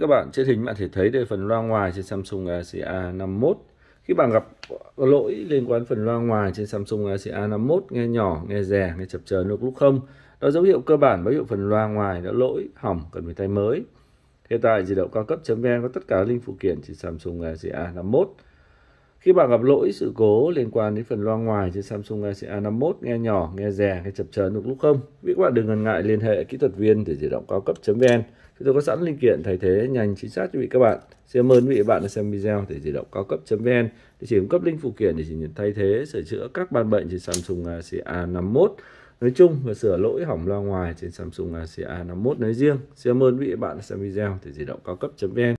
Các bạn trên hình bạn thể thấy đây phần loa ngoài trên Samsung Galaxy A51. Khi bạn gặp lỗi liên quan phần loa ngoài trên Samsung Galaxy A51 nghe nhỏ, nghe rè, nghe chập chờn lúc lúc không, đó dấu hiệu cơ bản báo hiệu phần loa ngoài đã lỗi, hỏng cần phải thay mới. Hiện tại di động cao cấp.vn có tất cả linh phụ kiện trên Samsung Galaxy A51. Khi bạn gặp lỗi sự cố liên quan đến phần loa ngoài trên Samsung Galaxy A51 nghe nhỏ, nghe rè, nghe chập chờn đúng lúc không? Vì các bạn đừng ngần ngại liên hệ kỹ thuật viên từ di động cao cấp.vn. Chúng tôi có sẵn linh kiện thay thế nhanh chính xác cho vị các bạn. Xin cảm ơn vị bạn đã xem video từ di động cao cấp.vn. Địa chỉ cung cấp linh phụ kiện để chỉ nhận thay thế sửa chữa các ban bệnh trên Samsung Galaxy A51 nói chung và sửa lỗi hỏng loa ngoài trên Samsung Galaxy A51 nói riêng. Xin cảm ơn vị bạn đã xem video từ di động cao cấp.vn.